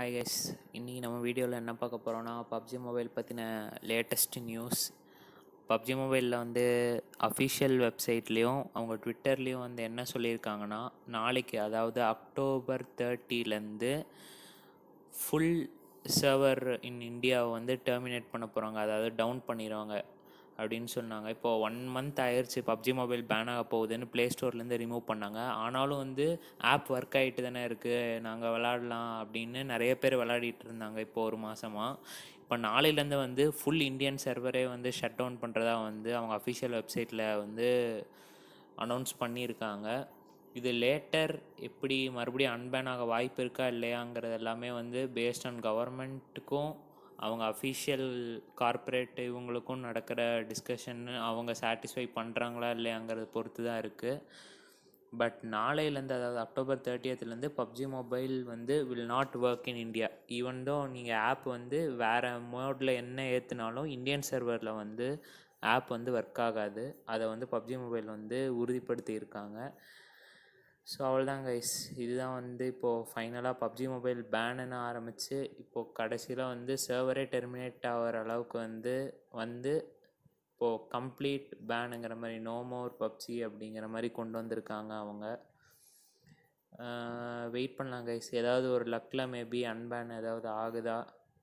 hi guys இன்றைக்கி நம்ம வீடியோவில் என்ன பார்க்க போகிறோன்னா பப்ஜி மொபைல் பற்றின லேட்டஸ்ட் நியூஸ் பப்ஜி மொபைலில் வந்து அஃபிஷியல் வெப்சைட்லேயும் அவங்க ட்விட்டர்லேயும் வந்து என்ன சொல்லியிருக்காங்கன்னா நாளைக்கு அதாவது அக்டோபர் தேர்ட்டிலேருந்து ஃபுல் சர்வர் இன் இந்தியாவை வந்து டெர்மினேட் பண்ண போகிறாங்க அதாவது டவுன் பண்ணிடுவாங்க அப்படின்னு சொன்னாங்க இப்போ ஒன் மந்த் ஆயிடுச்சு பப்ஜி மொபைல் பேன் ஆக போகுதுன்னு ப்ளே ஸ்டோர்லேருந்து ரிமூவ் பண்ணாங்க ஆனாலும் வந்து ஆப் ஒர்க் ஆகிட்டு தானே இருக்குது நாங்கள் விளாடலாம் அப்படின்னு நிறைய பேர் விளாடிட்டு இருந்தாங்க இப்போ ஒரு மாதமாக இப்போ நாளையிலேருந்து வந்து ஃபுல் இந்தியன் சர்வரே வந்து ஷட் டவுன் பண்ணுறதா வந்து அவங்க அஃபிஷியல் வெப்சைட்டில் வந்து அனௌன்ஸ் பண்ணியிருக்காங்க இது லேட்டர் எப்படி மறுபடியும் அன்பேன் ஆக வாய்ப்பு இருக்கா இல்லையாங்கிறது எல்லாமே வந்து பேஸ்ட் ஆன் கவர்மெண்ட்டுக்கும் அவங்க அஃபீஷியல் கார்ப்பரேட் இவங்களுக்கும் நடக்கிற டிஸ்கஷன்னு அவங்க சாட்டிஸ்ஃபை பண்ணுறாங்களா இல்லையாங்கிறத பொறுத்து தான் இருக்குது பட் நாளையிலேருந்து அதாவது அக்டோபர் தேர்ட்டியத்துலேருந்து பப்ஜி மொபைல் வந்து will not work in India even though நீங்கள் ஆப் வந்து வேறு மோடில் என்ன ஏற்றுனாலும் இந்தியன் சர்வரில் வந்து ஆப் வந்து ஒர்க் ஆகாது அதை வந்து பப்ஜி மொபைல் வந்து உறுதிப்படுத்தியிருக்காங்க ஸோ அவ்வளோதான் கைஸ் இதுதான் வந்து இப்போது ஃபைனலாக பப்ஜி மொபைல் பேனுன்னு ஆரம்பித்து இப்போது கடைசியில் வந்து சர்வரே டெர்மினேட் ஆகிற அளவுக்கு வந்து வந்து இப்போது கம்ப்ளீட் பேனுங்கிற மாதிரி நோ மோர் பப்ஜி அப்படிங்கிற மாதிரி கொண்டு வந்திருக்காங்க அவங்க வெயிட் பண்ணலாம் கைஸ் ஏதாவது ஒரு லக்கில் மேபி அன்பேன் ஏதாவது ஆகுதா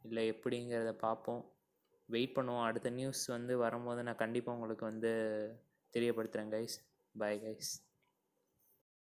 இல்லை எப்படிங்கிறத பார்ப்போம் வெயிட் பண்ணுவோம் அடுத்த நியூஸ் வந்து வரும்போது நான் கண்டிப்பாக உங்களுக்கு வந்து தெரியப்படுத்துகிறேன் கைஸ் பாய் கைஸ்